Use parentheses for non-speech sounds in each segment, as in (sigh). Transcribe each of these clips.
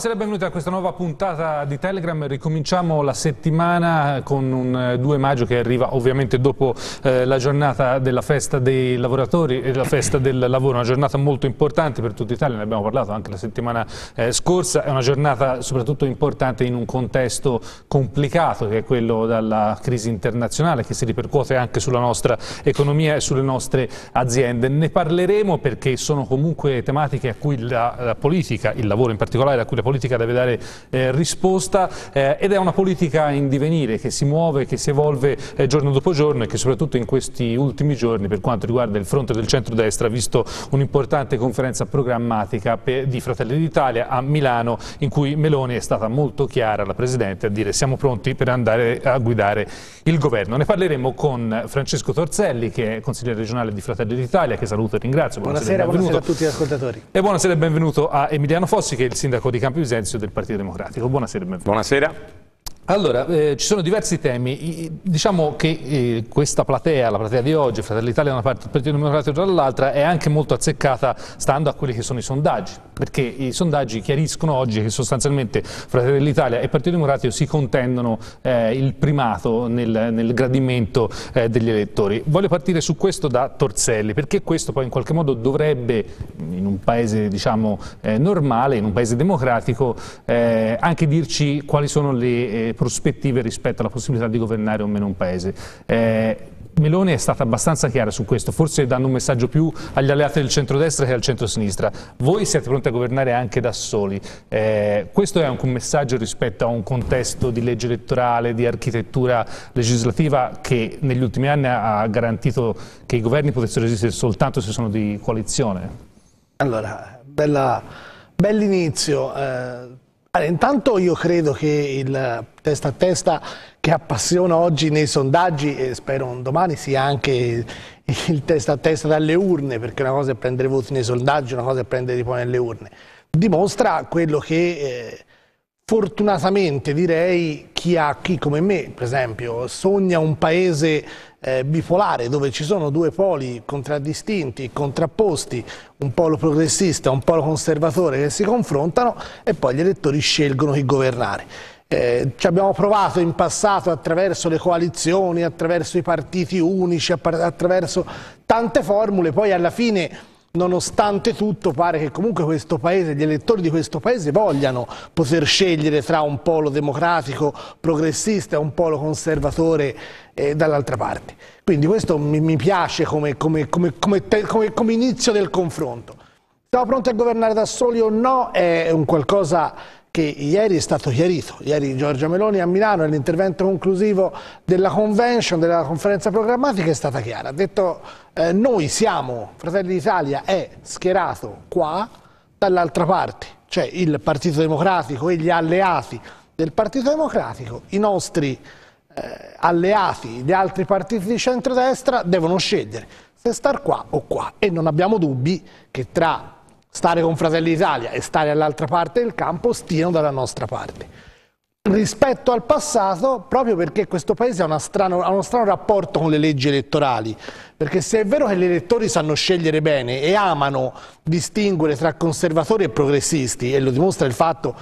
Buonasera e benvenuti a questa nuova puntata di Telegram. Ricominciamo la settimana con un 2 eh, maggio che arriva ovviamente dopo eh, la giornata della festa dei lavoratori e la festa del lavoro, una giornata molto importante per tutta Italia, ne abbiamo parlato anche la settimana eh, scorsa, è una giornata soprattutto importante in un contesto complicato che è quello della crisi internazionale che si ripercuote anche sulla nostra economia e sulle nostre aziende. Ne parleremo perché sono comunque tematiche a cui la, la politica, il lavoro in particolare, a cui la politica deve dare eh, risposta eh, ed è una politica in divenire che si muove, che si evolve eh, giorno dopo giorno e che soprattutto in questi ultimi giorni per quanto riguarda il fronte del centro-destra ha visto un'importante conferenza programmatica per, di Fratelli d'Italia a Milano in cui Meloni è stata molto chiara, la Presidente, a dire siamo pronti per andare a guidare il governo. Ne parleremo con Francesco Torzelli che è consigliere regionale di Fratelli d'Italia che saluto e ringrazio. Buonasera, buonasera, buonasera a tutti gli ascoltatori. E buonasera e benvenuto a Emiliano Fossi che è il sindaco di Campi Pisenzo del Partito Democratico. Buonasera e benvenuto. Buonasera. Allora, eh, ci sono diversi temi. Diciamo che eh, questa platea, la platea di oggi, Fratelli Italia da una parte, il Partito Democratico dall'altra, è anche molto azzeccata stando a quelli che sono i sondaggi, perché i sondaggi chiariscono oggi che sostanzialmente Fratelli Italia e Partito Democratico si contendono eh, il primato nel, nel gradimento eh, degli elettori. Voglio partire su questo da Torzelli, perché questo poi in qualche modo dovrebbe, in un paese diciamo, eh, normale, in un paese democratico, eh, anche dirci quali sono le prospettive rispetto alla possibilità di governare o meno un paese. Eh, Meloni è stata abbastanza chiara su questo, forse dando un messaggio più agli alleati del centrodestra che al centro-sinistra. Voi siete pronti a governare anche da soli. Eh, questo è anche un messaggio rispetto a un contesto di legge elettorale, di architettura legislativa che negli ultimi anni ha garantito che i governi potessero esistere soltanto se sono di coalizione. Allora, bell'inizio. Eh, allora, intanto io credo che il testa a testa che appassiona oggi nei sondaggi e spero un domani sia anche il testa a testa dalle urne, perché una cosa è prendere voti nei sondaggi, una cosa è prendere i po' nelle urne, dimostra quello che eh, fortunatamente direi chi, ha, chi come me per esempio sogna un paese eh, bipolare dove ci sono due poli contraddistinti, contrapposti, un polo progressista e un polo conservatore che si confrontano e poi gli elettori scelgono chi governare. Eh, ci abbiamo provato in passato attraverso le coalizioni, attraverso i partiti unici, attraverso tante formule, poi alla fine nonostante tutto pare che comunque questo paese, gli elettori di questo paese vogliano poter scegliere tra un polo democratico progressista e un polo conservatore eh, dall'altra parte. Quindi questo mi, mi piace come, come, come, come, inizio del confronto. Siamo pronti a governare da soli o no? È un qualcosa che ieri è stato chiarito, ieri Giorgia Meloni a Milano nell'intervento conclusivo della convention, della conferenza programmatica è stata chiara, ha detto eh, noi siamo, Fratelli d'Italia è schierato qua dall'altra parte, cioè il Partito Democratico e gli alleati del Partito Democratico, i nostri eh, alleati, gli altri partiti di centrodestra devono scegliere se star qua o qua e non abbiamo dubbi che tra stare con Fratelli d'Italia e stare all'altra parte del campo stiano dalla nostra parte. Rispetto al passato, proprio perché questo paese ha, strano, ha uno strano rapporto con le leggi elettorali, perché se è vero che gli elettori sanno scegliere bene e amano distinguere tra conservatori e progressisti, e lo dimostra il fatto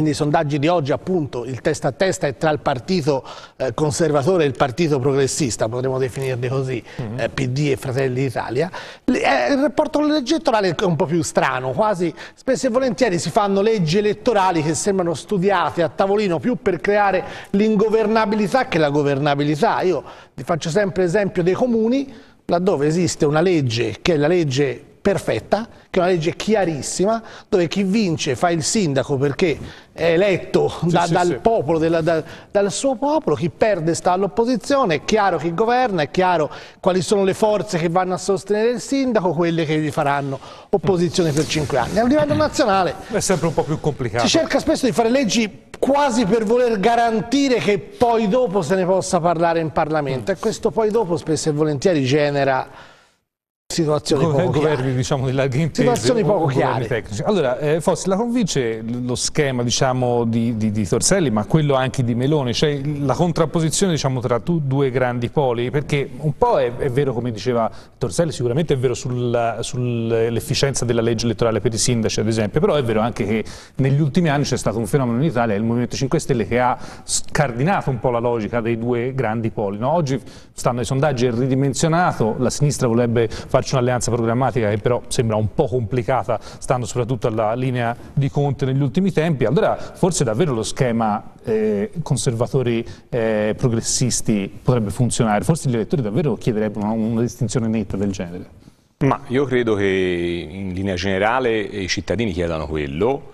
i sondaggi di oggi appunto il testa a testa è tra il partito eh, conservatore e il partito progressista, potremmo definirli così, mm. eh, PD e Fratelli d'Italia. Eh, il rapporto con la legge elettorale è un po' più strano, quasi spesso e volentieri si fanno leggi elettorali che sembrano studiate a tavolino più per creare l'ingovernabilità che la governabilità. Io vi faccio sempre esempio dei comuni laddove esiste una legge che è la legge perfetta, che è una legge chiarissima, dove chi vince fa il sindaco perché è eletto da, sì, dal sì, popolo, della, da, dal suo popolo, chi perde sta all'opposizione, è chiaro chi governa, è chiaro quali sono le forze che vanno a sostenere il sindaco, quelle che gli faranno opposizione per cinque anni. A livello nazionale è sempre un po' più complicato. Si cerca spesso di fare leggi quasi per voler garantire che poi dopo se ne possa parlare in Parlamento mm. e questo poi dopo spesso e volentieri genera situazioni Go- poco governi diciamo della game situazioni poco chiare tecnici. allora eh, Fossi la convince lo schema diciamo di, di, di, Torselli ma quello anche di Meloni cioè la contrapposizione diciamo tra tu, due grandi poli perché un po' è, è vero come diceva Torselli sicuramente è vero sull'efficienza sull della legge elettorale per i sindaci ad esempio però è vero anche che negli ultimi anni c'è stato un fenomeno in Italia il Movimento 5 Stelle che ha scardinato un po' la logica dei due grandi poli no? oggi stando ai sondaggi è ridimensionato la sinistra vorrebbe fare farci un'alleanza programmatica che però sembra un po' complicata, stando soprattutto alla linea di Conte negli ultimi tempi, allora forse davvero lo schema eh, conservatori eh, progressisti potrebbe funzionare, forse gli elettori davvero chiederebbero una, una distinzione netta del genere. Ma io credo che in linea generale i cittadini chiedano quello,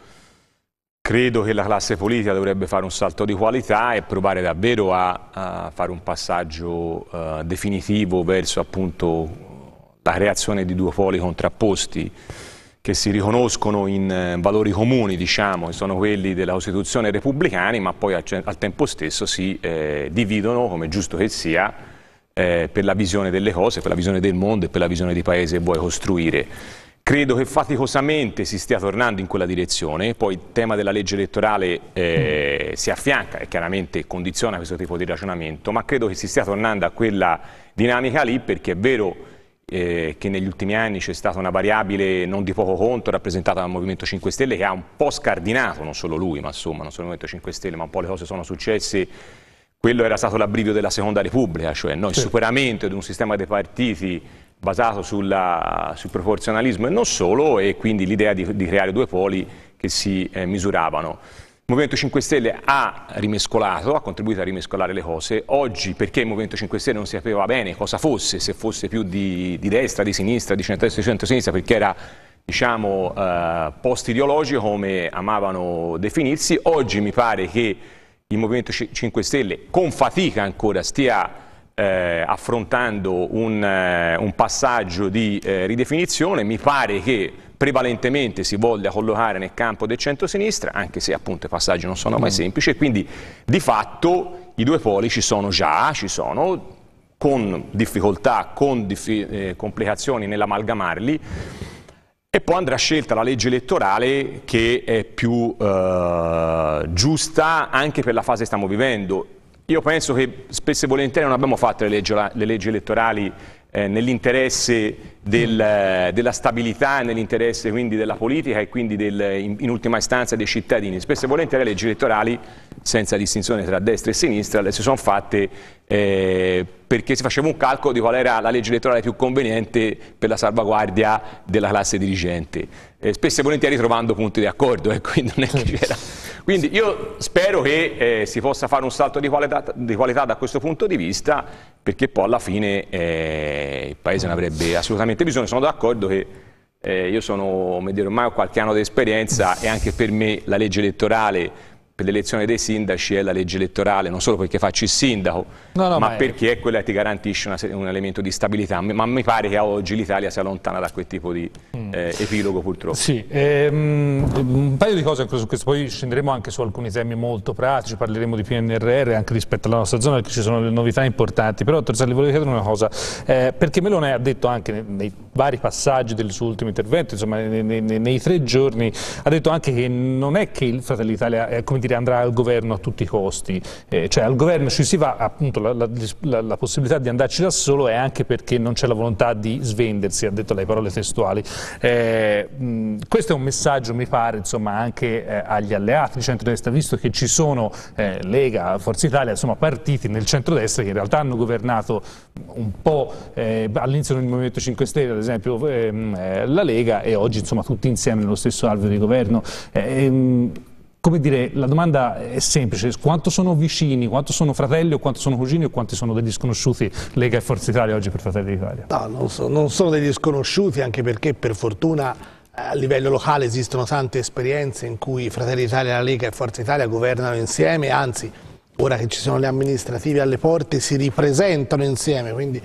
credo che la classe politica dovrebbe fare un salto di qualità e provare davvero a, a fare un passaggio uh, definitivo verso appunto la creazione di due poli contrapposti che si riconoscono in eh, valori comuni, diciamo, che sono quelli della Costituzione repubblicani, ma poi al, tempo stesso si eh, dividono, come giusto che sia, eh, per la visione delle cose, per la visione del mondo e per la visione di paese che vuoi costruire. Credo che faticosamente si stia tornando in quella direzione, poi il tema della legge elettorale eh, si affianca e chiaramente condiziona questo tipo di ragionamento, ma credo che si stia tornando a quella dinamica lì perché è vero eh, che negli ultimi anni c'è stata una variabile non di poco conto rappresentata dal Movimento 5 Stelle che ha un po' scardinato, non solo lui, ma insomma, non solo il Movimento 5 Stelle, ma un po' le cose sono successe. Quello era stato l'abbrivio della Seconda Repubblica, cioè no, il sì. superamento di un sistema dei partiti basato sulla, sul proporzionalismo e non solo, e quindi l'idea di, di creare due poli che si eh, misuravano. Il Movimento 5 Stelle ha rimescolato, ha contribuito a rimescolare le cose. Oggi, perché il Movimento 5 Stelle non sapeva bene cosa fosse, se fosse più di, di destra, di sinistra, di centrodestra, di centrosinistra, perché era diciamo, eh, post-ideologico, come amavano definirsi, oggi mi pare che il Movimento 5 Stelle, con fatica ancora, stia eh, affrontando un, eh, un, passaggio di eh, ridefinizione. Mi pare che prevalentemente si voglia collocare nel campo del centro-sinistra, anche se appunto i passaggi non sono mai mm. semplici, e quindi di fatto i due poli ci sono già, ci sono, con difficoltà, con diffi eh, complicazioni nell'amalgamarli, e poi andrà scelta la legge elettorale che è più eh, giusta anche per la fase che stiamo vivendo. Io penso che spesso e volentieri non abbiamo fatto le leggi, le leggi elettorali eh, nell'interesse del, mm. eh, della stabilità, nell'interesse quindi della politica e quindi del, in, in, ultima istanza dei cittadini. Spesso e volentieri le leggi elettorali, senza distinzione tra destra e sinistra, le si sono fatte eh, perché si faceva un calcolo di qual era la legge elettorale più conveniente per la salvaguardia della classe dirigente, eh, spesso e volentieri trovando punti di accordo, (laughs) eh, quindi non è che c'era. Quindi io spero che eh, si possa fare un salto di qualità, di qualità, da questo punto di vista perché poi alla fine eh, il paese ne avrebbe assolutamente bisogno. Sono d'accordo che eh, io sono, come dire, ormai ho qualche anno di esperienza e anche per me la legge elettorale per l'elezione dei sindaci è la legge elettorale, non solo perché faccio il sindaco, no, no, ma, ma è... perché è quella che ti garantisce una, un elemento di stabilità. Ma mi pare che oggi l'Italia sia lontana da quel tipo di mm. eh, epilogo purtroppo. Sì, ehm, un paio di cose su questo, poi scenderemo anche su alcuni temi molto pratici, parleremo di PNRR anche rispetto alla nostra zona perché ci sono delle novità importanti, però Torzali volevo chiedere una cosa, eh, perché Melone ha detto anche nei vari passaggi del suo ultimo intervento, insomma nei, nei, nei tre giorni, ha detto anche che non è che il Fratelli d'Italia eh, andrà al governo a tutti i costi, eh, cioè al governo ci si va, appunto la, la, la, possibilità di andarci da solo è anche perché non c'è la volontà di svendersi, ha detto lei parole testuali. Eh, mh, questo è un messaggio mi pare insomma, anche eh, agli alleati di centrodestra, visto che ci sono eh, Lega, Forza Italia, insomma partiti nel centrodestra che in realtà hanno governato un po' all'inizio del Movimento 5 Stelle, ad esempio, esempio ehm, eh, la Lega e oggi insomma tutti insieme nello stesso alveo di governo. Eh, ehm, come dire, la domanda è semplice, quanto sono vicini, quanto sono fratelli o quanto sono cugini o quanti sono degli sconosciuti Lega e Forza Italia oggi per Fratelli d'Italia? No, non, so, non sono degli sconosciuti anche perché per fortuna eh, a livello locale esistono tante esperienze in cui Fratelli d'Italia, la Lega e Forza Italia governano insieme, anzi ora che ci sono le amministrative alle porte si ripresentano insieme, quindi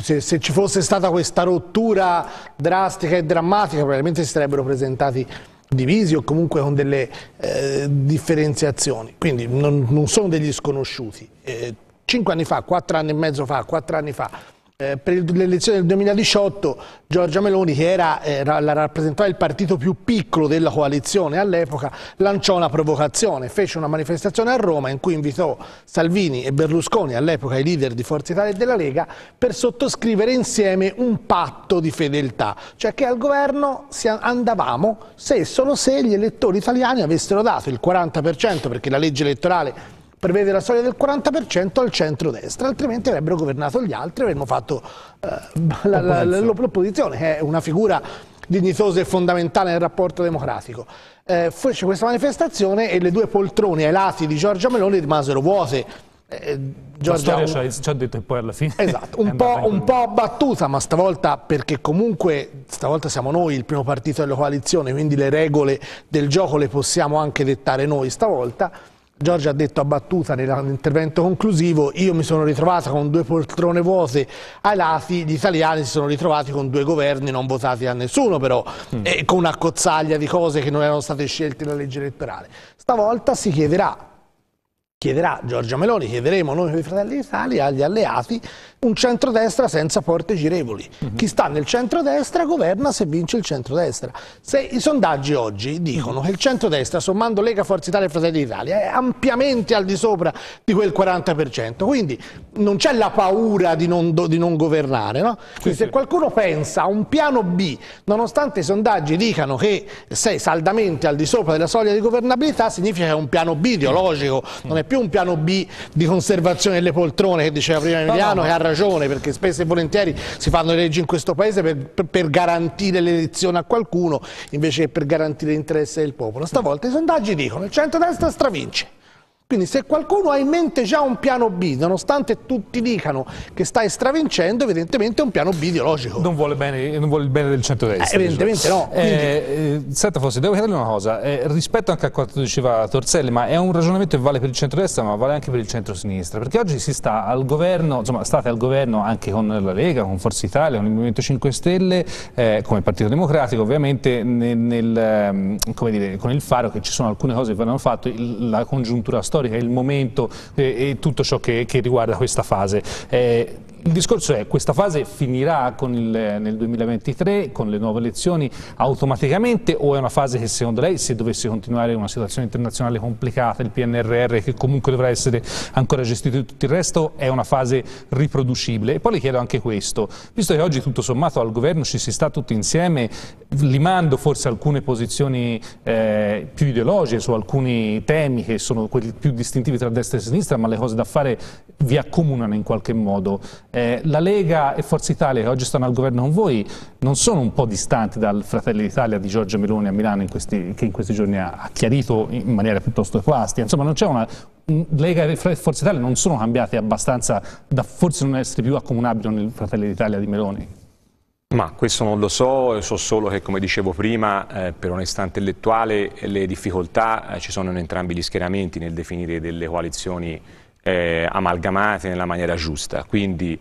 se, se, ci fosse stata questa rottura drastica e drammatica probabilmente si sarebbero presentati divisi o comunque con delle eh, differenziazioni, quindi non, non, sono degli sconosciuti. Eh, cinque anni fa, quattro anni e mezzo fa, quattro anni fa, eh, per l'elezione del 2018 Giorgia Meloni, che era, eh, rappresentava il partito più piccolo della coalizione all'epoca, lanciò una provocazione, fece una manifestazione a Roma in cui invitò Salvini e Berlusconi, all'epoca i leader di Forza Italia e della Lega, per sottoscrivere insieme un patto di fedeltà, cioè che al governo andavamo se e solo se gli elettori italiani avessero dato il 40% perché la legge elettorale prevede la soglia del 40% al centro-destra, altrimenti avrebbero governato gli altri, avremmo fatto eh, l'opposizione, che è una figura dignitosa e fondamentale nel rapporto democratico. Eh, fece questa manifestazione e le due poltrone ai lati di Giorgia Meloni rimasero vuote. Eh, Giorgia, la storia ci ha detto poi alla fine esatto, (laughs) un, po', un po', abbattuta ma stavolta perché comunque stavolta siamo noi il primo partito della coalizione quindi le regole del gioco le possiamo anche dettare noi stavolta Giorgio ha detto a battuta nell'intervento conclusivo io mi sono ritrovata con due poltrone vuote ai lati, gli italiani si sono ritrovati con due governi non votati a nessuno però mm. e con una cozzaglia di cose che non erano state scelte nella legge elettorale. Stavolta si chiederà chiederà Giorgia Meloni, chiederemo noi i Fratelli d'Italia agli alleati un centrodestra senza porte girevoli. Mm -hmm. Chi sta nel centrodestra governa se vince il centrodestra. Se i sondaggi oggi dicono mhm. che il centrodestra, sommando Lega, Forza Italia e Fratelli d'Italia, è ampiamente al di sopra di quel 40%, quindi non c'è la paura di non, di non governare. No? Quindi se qualcuno pensa a un piano B, nonostante i sondaggi dicano che sei saldamente al di sopra della soglia di governabilità, significa che è un piano B ideologico, mm. non è più un piano B di conservazione delle poltrone che diceva prima Emiliano, no, no. che ha ragione, perché spesso e volentieri si fanno le leggi in questo paese per, per, garantire l'elezione a qualcuno invece che per garantire l'interesse del popolo. Stavolta i sondaggi dicono il centro-destra stravince. Quindi se qualcuno ha in mente già un piano B, nonostante tutti dicano che stai stravincendo, evidentemente è un piano B ideologico. Non vuole, bene, non vuole il bene del centrodestra. Eh, evidentemente diciamo. no. Quindi... Eh, eh, senta Fossi, devo chiederle una cosa, eh, rispetto anche a quanto diceva Torselli, ma è un ragionamento che vale per il centrodestra ma vale anche per il centrosinistra, perché oggi si sta al governo, insomma state al governo anche con la Lega, con Forza Italia, con il Movimento 5 Stelle, eh, come Partito Democratico ovviamente, nel, nel, ehm, dire, con il faro che ci sono alcune cose che vanno fatte, la congiuntura storica storica, il momento eh, e tutto ciò che, che riguarda questa fase. Eh, il discorso è questa fase finirà il, nel 2023 con le nuove elezioni automaticamente o è una fase che secondo lei se dovesse continuare una situazione internazionale complicata, il PNRR che comunque dovrà essere ancora gestito e tutto il resto è una fase riproducibile? E poi le chiedo anche questo, visto che oggi tutto sommato al governo ci si sta tutti insieme limando forse alcune posizioni eh, più ideologiche su alcuni temi che sono quelli più distintivi tra destra e sinistra ma le cose da fare vi accomunano in qualche modo. Eh, la Lega e Forza Italia, che oggi stanno al governo con voi, non sono un po' distanti dal Fratelli d'Italia di Giorgio Meloni a Milano, in questi, che in questi giorni ha, ha chiarito in maniera piuttosto equastica. Insomma, non c'è una, Lega e Forza Italia non sono cambiate abbastanza da forse non essere più accomunabili nel Fratelli d'Italia di Meloni? Ma questo non lo so, so solo che come dicevo prima, eh, per onestà intellettuale le difficoltà eh, ci sono in entrambi gli schieramenti nel definire delle coalizioni eh, amalgamate nella maniera giusta. Quindi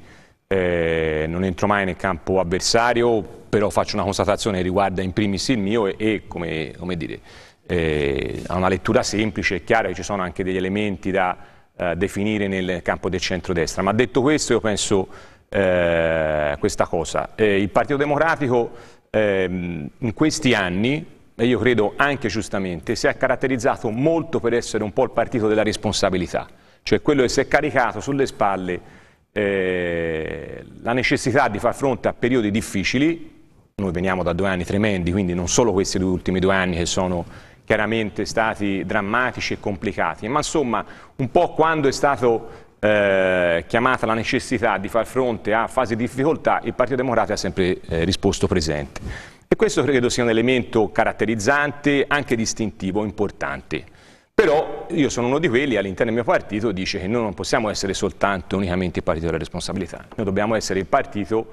eh, non entro mai nel campo avversario, però faccio una constatazione che riguarda in primis il mio e, e come, come, dire, eh, a una lettura semplice e chiara che ci sono anche degli elementi da eh, definire nel campo del centrodestra. Ma detto questo io penso eh, questa cosa. Eh, il Partito Democratico ehm, in questi anni e io credo anche giustamente, si è caratterizzato molto per essere un po' il partito della responsabilità cioè quello che si è caricato sulle spalle eh, la necessità di far fronte a periodi difficili, noi veniamo da due anni tremendi, quindi non solo questi due ultimi due anni che sono chiaramente stati drammatici e complicati, ma insomma un po' quando è stata eh, chiamata la necessità di far fronte a fasi di difficoltà, il Partito Democratico ha sempre eh, risposto presente. E questo credo sia un elemento caratterizzante, anche distintivo, importante. Però io sono uno di quelli all'interno del mio partito dice che noi non possiamo essere soltanto unicamente il partito della responsabilità, noi dobbiamo essere il partito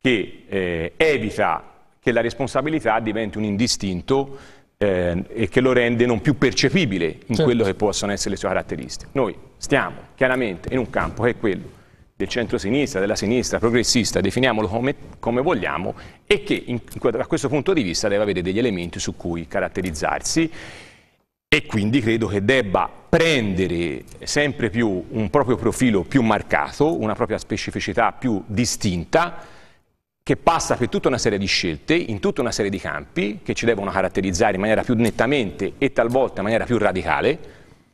che eh, evita che la responsabilità diventi un indistinto eh, e che lo rende non più percepibile in certo. quello che possono essere le sue caratteristiche. Noi stiamo chiaramente in un campo che è quello del centro-sinistra, della sinistra, progressista, definiamolo come, come vogliamo, e che in, da questo punto di vista deve avere degli elementi su cui caratterizzarsi e quindi credo che debba prendere sempre più un proprio profilo più marcato, una propria specificità più distinta, che passa per tutta una serie di scelte, in tutta una serie di campi, che ci devono caratterizzare in maniera più nettamente e talvolta in maniera più radicale.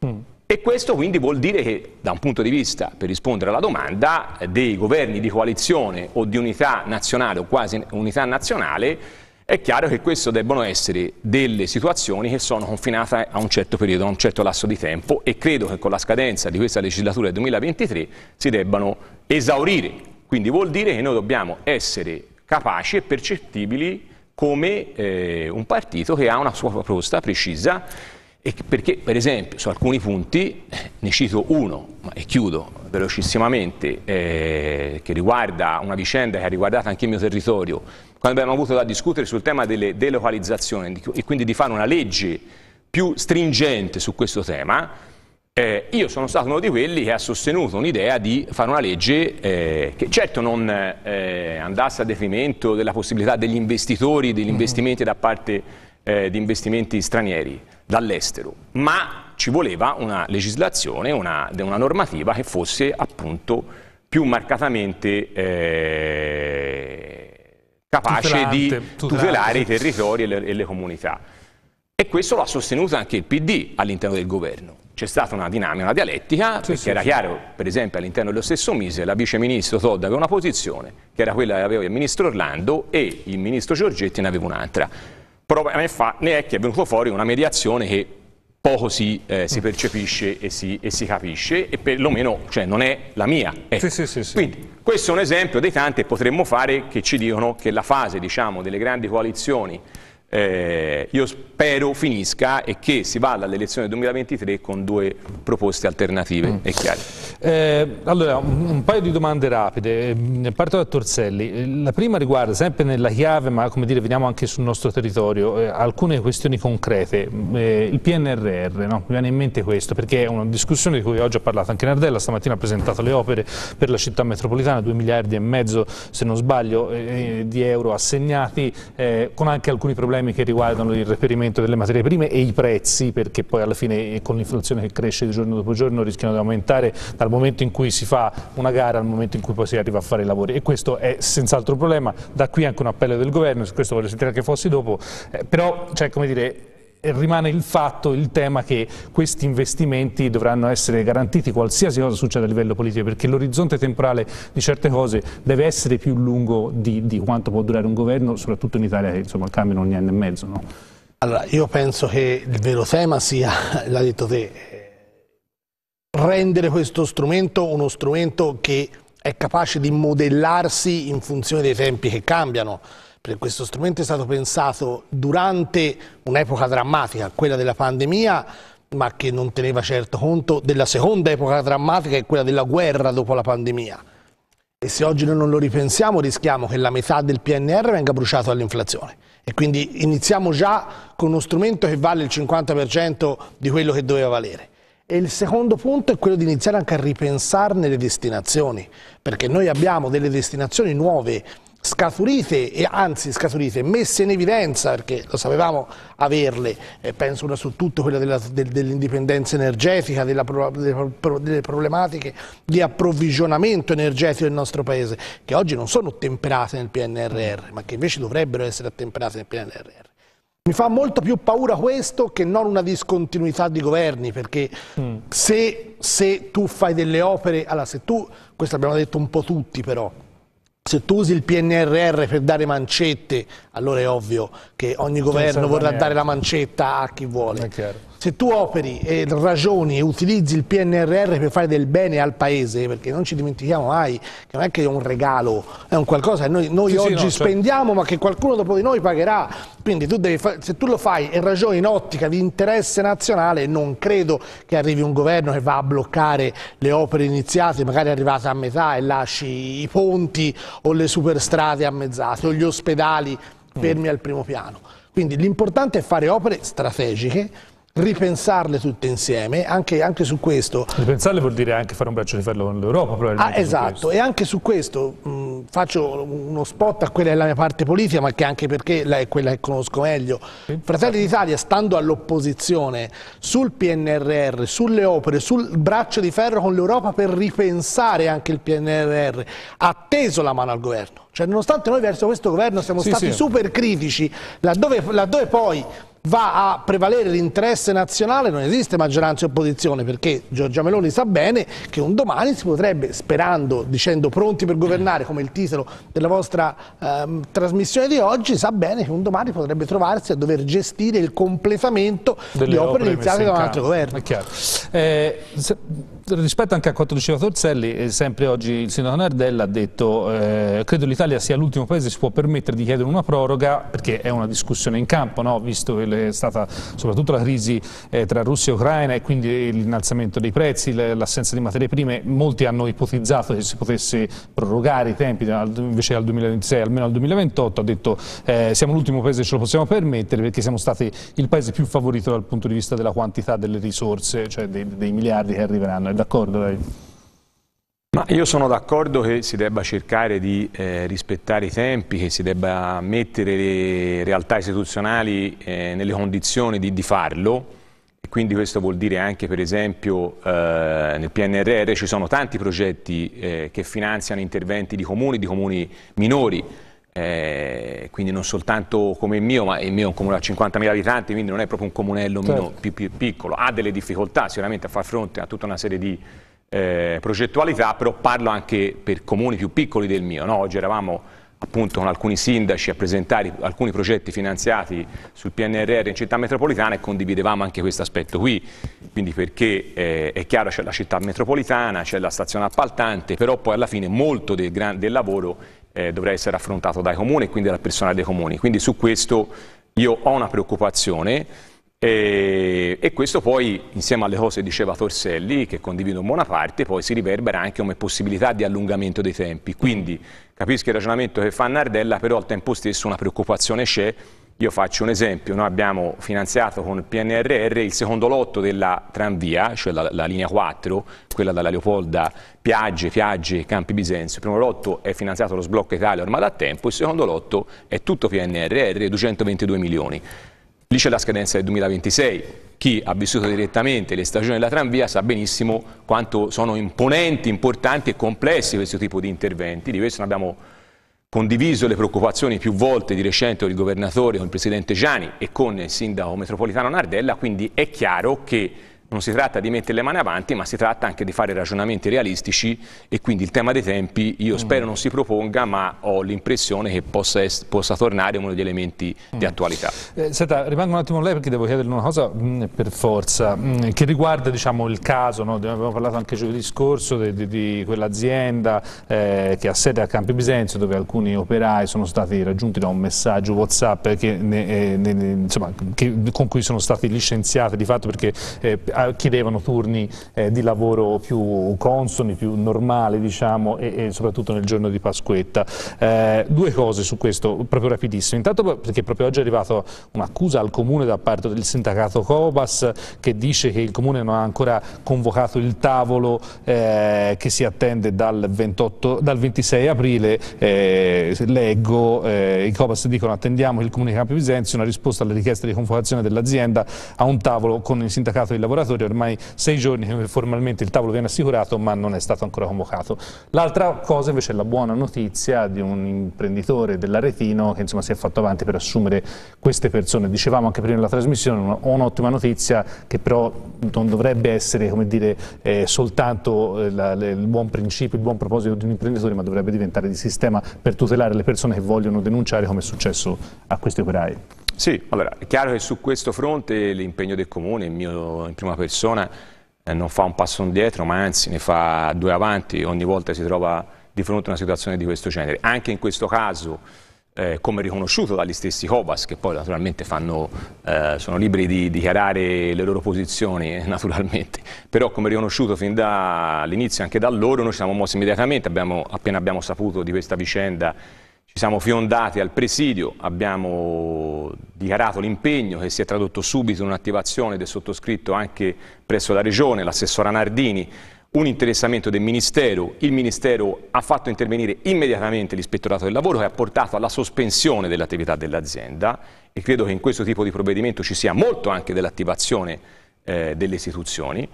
Mm. E questo quindi vuol dire che, da un punto di vista, per rispondere alla domanda, dei governi di coalizione o di unità nazionale o quasi unità nazionale, è chiaro che queste debbono essere delle situazioni che sono confinate a un certo periodo, a un certo lasso di tempo e credo che con la scadenza di questa legislatura del 2023 si debbano esaurire. Quindi vuol dire che noi dobbiamo essere capaci e percettibili come eh, un partito che ha una sua proposta precisa e perché per esempio su alcuni punti, eh, ne cito uno e chiudo velocissimamente, eh, che riguarda una vicenda che ha riguardato anche il mio territorio, quando abbiamo avuto da discutere sul tema delle delocalizzazioni e quindi di fare una legge più stringente su questo tema, eh, io sono stato uno di quelli che ha sostenuto un'idea di fare una legge eh, che certo non eh, andasse a detrimento della possibilità degli investitori, degli mm-hmm. investimenti da parte eh, di investimenti stranieri dall'estero, ma ci voleva una legislazione, una, una normativa che fosse appunto più marcatamente eh, capace tutelante, di tutelare i territori e le, e le comunità. E questo lo ha sostenuto anche il PD all'interno del governo c'è stata una dinamica, una dialettica, sì, perché sì, era sì. chiaro, per esempio, all'interno dello stesso Mise, la vice ministro Todd aveva una posizione, che era quella che aveva il ministro Orlando, e il ministro Giorgetti ne aveva un'altra. Però ne è che è venuto fuori una mediazione che poco si, eh, si percepisce e si, e si, capisce e perlomeno cioè, non è la mia. È. Ecco. Sì, sì, sì, Quindi questo è un esempio dei tanti che potremmo fare che ci dicono che la fase diciamo, delle grandi coalizioni eh, io spero finisca e che si vada all'elezione del 2023 con due proposte alternative mm. e chiare. Eh, allora, un, un, paio di domande rapide, eh, parto da Torselli. Eh, la prima riguarda sempre nella chiave, ma come dire, veniamo anche sul nostro territorio, eh, alcune questioni concrete. Eh, il PNRR, no? mi viene in mente questo, perché è una discussione di cui oggi ha parlato anche Nardella, stamattina ha presentato le opere per la città metropolitana, 2 miliardi e mezzo, se non sbaglio, di euro assegnati, con anche alcuni problemi problemi che riguardano il reperimento delle materie prime e i prezzi, perché poi alla fine eh, con l'inflazione che cresce di giorno dopo giorno rischiano di aumentare dal momento in cui si fa una gara al momento in cui poi si arriva a fare i lavori e questo è senz'altro un problema, da qui anche un appello del governo, su questo vorrei sentire anche Fossi dopo, eh, però cioè, come dire, rimane il fatto, il tema che questi investimenti dovranno essere garantiti qualsiasi cosa succeda a livello politico, perché l'orizzonte temporale di certe cose deve essere più lungo di, di, quanto può durare un governo, soprattutto in Italia che insomma il cambio anno e mezzo. No? Allora, io penso che il vero tema sia, (laughs) l'ha detto te, rendere questo strumento uno strumento che è capace di modellarsi in funzione dei tempi che cambiano perché questo strumento è stato pensato durante un'epoca drammatica, quella della pandemia, ma che non teneva certo conto della seconda epoca drammatica, che è quella della guerra dopo la pandemia. E se oggi noi non lo ripensiamo rischiamo che la metà del PNR venga bruciato all'inflazione. E quindi iniziamo già con uno strumento che vale il 50% di quello che doveva valere. E il secondo punto è quello di iniziare anche a ripensarne le destinazioni, perché noi abbiamo delle destinazioni nuove scaturite e anzi scaturite, messe in evidenza perché lo sapevamo averle, eh, penso una su tutte quella dell'indipendenza energetica, della, delle, delle, problematiche di approvvigionamento energetico del nostro paese, che oggi non sono temperate nel PNRR, ma che invece dovrebbero essere attemperate nel PNRR. Mi fa molto più paura questo che non una discontinuità di governi, perché mm. se, se tu fai delle opere, allora se tu, questo abbiamo detto un po' tutti però, se tu usi il PNRR per dare mancette, allora è ovvio che ogni governo vorrà dare la mancetta a chi vuole se tu operi e ragioni e utilizzi il PNRR per fare del bene al paese, perché non ci dimentichiamo mai che non è che è un regalo, è un qualcosa che noi, noi sì, oggi sì, no, certo. spendiamo certo. ma che qualcuno dopo di noi pagherà. Quindi tu devi se tu lo fai e ragioni in ottica di interesse nazionale, non credo che arrivi un governo che va a bloccare le opere iniziate, magari arrivate a metà e lasci i ponti o le superstrade ammezzate o gli ospedali mm. fermi mm. al primo piano. Quindi l'importante è fare opere strategiche ripensarle tutte insieme, anche, anche, su questo. Ripensarle vuol dire anche fare un braccio di ferro con l'Europa probabilmente. Ah, esatto, e anche su questo mh, faccio uno spot a quella che è la mia parte politica, ma che anche perché è quella che conosco meglio. Sì. Fratelli d'Italia, stando all'opposizione sul PNRR, sulle opere, sul braccio di ferro con l'Europa per ripensare anche il PNRR, ha teso la mano al governo. Cioè, nonostante noi verso questo governo siamo sì, stati sì. super critici, laddove, laddove poi va a prevalere l'interesse nazionale non esiste maggioranza e opposizione perché Giorgia Meloni sa bene che un domani si potrebbe, sperando, dicendo pronti per governare come il titolo della vostra ehm, trasmissione di oggi, sa bene che un domani potrebbe trovarsi a dover gestire il completamento Delle di opere, opere iniziate da un altro governo. È chiaro. Eh, se Rispetto anche a quanto diceva Torzelli, eh, sempre oggi il sindaco Nardella ha detto eh, credo l'Italia sia l'ultimo paese che si può permettere di chiedere una proroga perché è una discussione in campo, no? visto che è stata soprattutto la crisi eh, tra Russia e Ucraina e quindi l'innalzamento dei prezzi, l'assenza di materie prime, molti hanno ipotizzato che si potesse prorogare i tempi invece al 2026 almeno al 2028, ha detto eh, siamo l'ultimo paese che ce lo possiamo permettere perché siamo stati il paese più favorito dal punto di vista della quantità delle risorse, cioè dei, dei miliardi che arriveranno d'accordo lei? Ma io sono d'accordo che si debba cercare di eh, rispettare i tempi, che si debba mettere le realtà istituzionali eh, nelle condizioni di, di farlo, e quindi questo vuol dire anche per esempio eh, nel PNRR ci sono tanti progetti eh, che finanziano interventi di comuni, di comuni minori, eh, quindi non soltanto come il mio, ma il mio è un comune a 50.000 abitanti, quindi non è proprio un comunello certo. più, più, piccolo, ha delle difficoltà sicuramente a far fronte a tutta una serie di eh, progettualità, però parlo anche per comuni più piccoli del mio, no? oggi eravamo appunto con alcuni sindaci a presentare alcuni progetti finanziati sul PNRR in città metropolitana e condividevamo anche questo aspetto qui, quindi perché eh, è chiaro c'è la città metropolitana, c'è la stazione appaltante, però poi alla fine molto del, gran, del lavoro eh, dovrà essere affrontato dai comuni e quindi dal personale dei comuni. Quindi su questo io ho una preoccupazione e, e questo poi, insieme alle cose che diceva Torselli, che condivido in buona parte, poi si riverbera anche come possibilità di allungamento dei tempi. Quindi capisco il ragionamento che fa Nardella, però al tempo stesso una preoccupazione c'è io faccio un esempio, noi abbiamo finanziato con il PNRR il secondo lotto della tranvia, cioè la, la linea 4, quella dalla Leopolda, Piagge, Piagge, Campi Bisenzio. Il primo lotto è finanziato lo sblocco Italia ormai da tempo, il secondo lotto è tutto PNRR, 222 milioni. Lì c'è la scadenza del 2026. Chi ha vissuto direttamente le stagioni della tranvia sa benissimo quanto sono imponenti, importanti e complessi questo tipo di interventi. Di questo ne abbiamo condiviso le preoccupazioni più volte di recente con il governatore, con il presidente Gianni e con il sindaco metropolitano Nardella, quindi è chiaro che non si tratta di mettere le mani avanti, ma si tratta anche di fare ragionamenti realistici e quindi il tema dei tempi io mm. spero non si proponga, ma ho l'impressione che possa, possa, tornare uno degli elementi mm. di attualità. Eh, senta, rimango un attimo a lei perché devo chiederle una cosa mh, mm, per forza, mh, mm, che riguarda diciamo, il caso, no? abbiamo parlato anche giovedì scorso di, di, di quell'azienda eh, che ha sede a Campi Bisenzio dove alcuni operai sono stati raggiunti da un messaggio Whatsapp che, ne, eh, ne, insomma, che, con cui sono stati licenziati di fatto perché eh, eh, chiedevano turni eh, di lavoro più consoni, più normali diciamo, e, e soprattutto nel giorno di Pasquetta. Eh, due cose su questo, proprio rapidissimo. Intanto perché proprio oggi è arrivata un'accusa al Comune da parte del sindacato Cobas che dice che il Comune non ha ancora convocato il tavolo eh, che si attende dal, 28, dal 26 aprile. Eh, leggo, eh, i Cobas dicono attendiamo che il Comune di Campo Bisenzio una risposta alla richiesta di convocazione dell'azienda a un tavolo con il sindacato dei lavoratori caso ormai sei giorni formalmente il tavolo viene assicurato ma non è stato ancora convocato. L'altra cosa invece è la buona notizia di un imprenditore dell'Aretino che insomma si è fatto avanti per assumere queste persone. Dicevamo anche prima nella trasmissione un'ottima notizia che però non dovrebbe essere come dire, eh, soltanto eh, la, il buon principio, il buon proposito di un imprenditore ma dovrebbe diventare di sistema per tutelare le persone che vogliono denunciare come è successo a questi operai. Sì, allora è chiaro che su questo fronte l'impegno del Comune, il mio in prima persona, eh, non fa un passo indietro, ma anzi ne fa due avanti ogni volta si trova di fronte a una situazione di questo genere. Anche in questo caso, eh, come riconosciuto dagli stessi Covas, che poi naturalmente fanno, eh, sono liberi di dichiarare le loro posizioni, eh, (laughs) naturalmente, però come riconosciuto fin dall'inizio anche da loro, noi ci siamo mossi immediatamente, abbiamo, appena abbiamo saputo di questa vicenda ci siamo fiondati al presidio, abbiamo dichiarato l'impegno che si è tradotto subito in un'attivazione del sottoscritto anche presso la Regione, l'assessora Nardini, un interessamento del Ministero, il Ministero ha fatto intervenire immediatamente l'Ispettorato del Lavoro che ha portato alla sospensione dell'attività dell'azienda e credo che in questo tipo di provvedimento ci sia molto anche dell'attivazione eh, delle istituzioni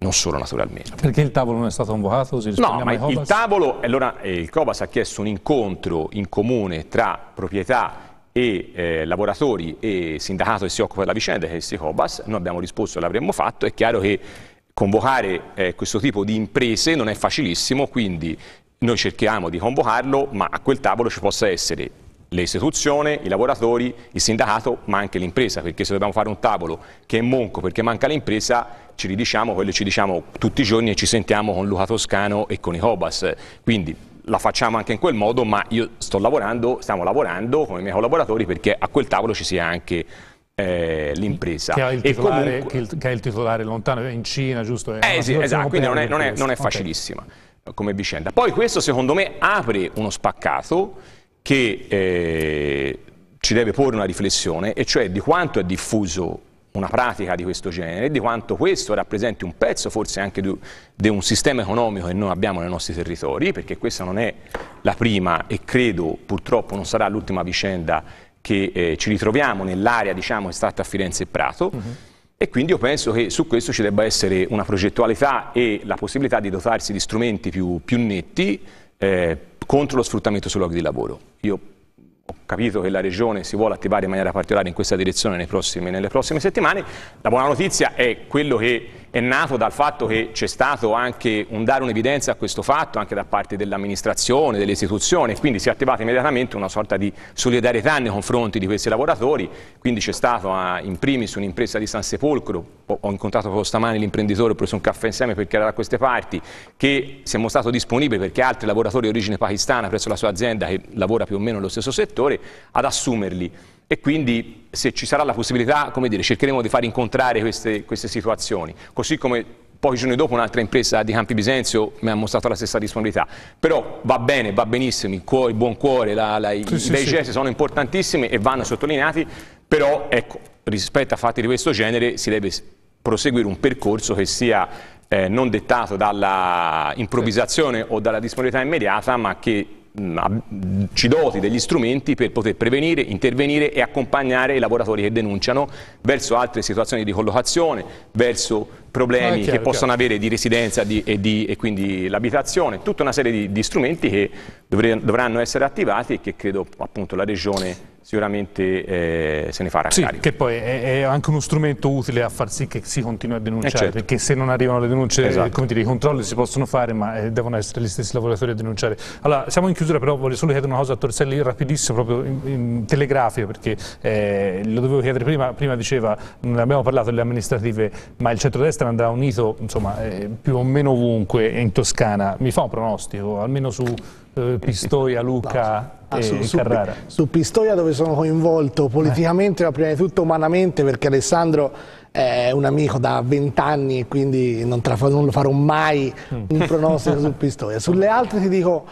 non solo naturalmente. Perché il tavolo non è stato convocato? no, ma il tavolo, allora eh, il Cobas ha chiesto un incontro in comune tra proprietà e eh, lavoratori e sindacato che si occupa della vicenda, che è il Cobas, noi abbiamo risposto e l'avremmo fatto, è chiaro che convocare eh, questo tipo di imprese non è facilissimo, quindi noi cerchiamo di convocarlo, ma a quel tavolo ci possa essere le istituzioni, i lavoratori, il sindacato, ma anche l'impresa, perché se dobbiamo fare un tavolo che è monco perché manca l'impresa, ci ridiciamo quello che ci diciamo tutti i giorni e ci sentiamo con Luca Toscano e con i Cobas. Quindi la facciamo anche in quel modo, ma io sto lavorando, stiamo lavorando con i miei collaboratori perché a quel tavolo ci sia anche eh, l'impresa. Che ha, comunque... che, il, che ha, il titolare, lontano, in Cina, giusto? eh sì, esatto, quindi non è, non è, non è facilissima okay. come vicenda. Poi questo secondo me apre uno spaccato che eh, ci deve porre una riflessione, e cioè di quanto è diffuso una pratica di questo genere, di quanto questo rappresenti un pezzo forse anche di un sistema economico che noi abbiamo nei nostri territori, perché questa non è la prima e credo purtroppo non sarà l'ultima vicenda che eh, ci ritroviamo nell'area diciamo, estratta a Firenze e Prato. Uh-huh. E quindi io penso che su questo ci debba essere una progettualità e la possibilità di dotarsi di strumenti più, più netti eh, contro lo sfruttamento sui luoghi di lavoro. Io ho capito che la Regione si vuole attivare in maniera particolare in questa direzione prossimi, nelle prossime settimane. La buona notizia è quello che è nato dal fatto che c'è stato anche un dare un'evidenza a questo fatto anche da parte dell'amministrazione, delle istituzioni, quindi si è attivata immediatamente una sorta di solidarietà nei confronti di questi lavoratori, quindi c'è stata ah, in primis un'impresa di San Sepolcro, ho incontrato proprio stamani l'imprenditore, ho preso un caffè insieme perché era da queste parti, che siamo stati disponibili perché altri lavoratori di origine pakistana presso la sua azienda che lavora più o meno nello stesso settore ad assumerli e quindi se ci sarà la possibilità, come dire, cercheremo di far incontrare queste, queste situazioni, così come pochi giorni dopo un'altra impresa di Campi Bisenzio mi ha mostrato la stessa disponibilità. Però va bene, va benissimo, il, cuore, il buon cuore, la, la, sì, i, sì, i gesti sono importantissimi e vanno sottolineati, però ecco, rispetto a fatti di questo genere si deve proseguire un percorso che sia eh, non dettato dalla improvvisazione o dalla disponibilità immediata, ma che ci doti degli strumenti per poter prevenire, intervenire e accompagnare i lavoratori che denunciano verso altre situazioni di collocazione, verso problemi ah, chiaro, che possono avere di residenza di, e, di, e, quindi l'abitazione, tutta una serie di, di strumenti che dovranno essere attivati e che credo appunto la Regione sicuramente eh, se ne farà sì, carico. che poi è, è, anche uno strumento utile a far sì che si continui a denunciare, eh certo. perché se non arrivano le denunce, esatto. dire, i controlli si possono fare, ma eh, devono essere gli stessi lavoratori a denunciare. Allora, siamo in chiusura, però voglio solo chiedere una cosa a Torselli rapidissimo, proprio in, in telegrafico, perché eh, lo dovevo chiedere prima, prima diceva, non abbiamo parlato delle amministrative, ma il centrodestra andrà unito, insomma, eh, più o meno ovunque in Toscana. Mi fa un pronostico, almeno su eh, Pistoia, Luca no, e su, su, Carrara. Su Pistoia dove sono coinvolto politicamente, eh. ma prima di tutto umanamente, perché Alessandro è un amico da vent'anni e quindi non, non, lo farò mai mm. un pronostico su (laughs) Pistoia. Sulle altre ti dico,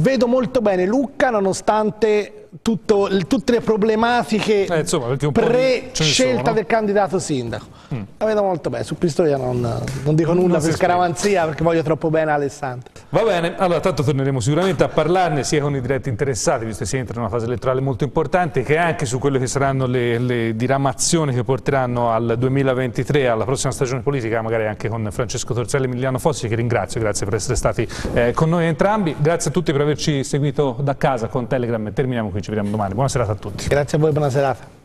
vedo molto bene Luca nonostante tutto, tutte le problematiche eh, pre-scelta del candidato sindaco. Mm. La vedo molto bene, su Pistoia non, non dico nulla non per scaramanzia perché voglio troppo bene Alessandro. Va bene, allora tanto torneremo sicuramente a parlarne sia con i diretti interessati, visto che si entra in una fase elettorale molto importante, che anche su quelle che saranno le, le diramazioni che porteranno al 2023, alla prossima stagione politica, magari anche con Francesco Torzelli e Emiliano Fossi, che ringrazio, grazie per essere stati eh, con noi entrambi. Grazie a tutti per averci seguito da casa con Telegram e terminiamo qui quindi ci vediamo domani. Buona serata a tutti. Grazie a voi, buona serata.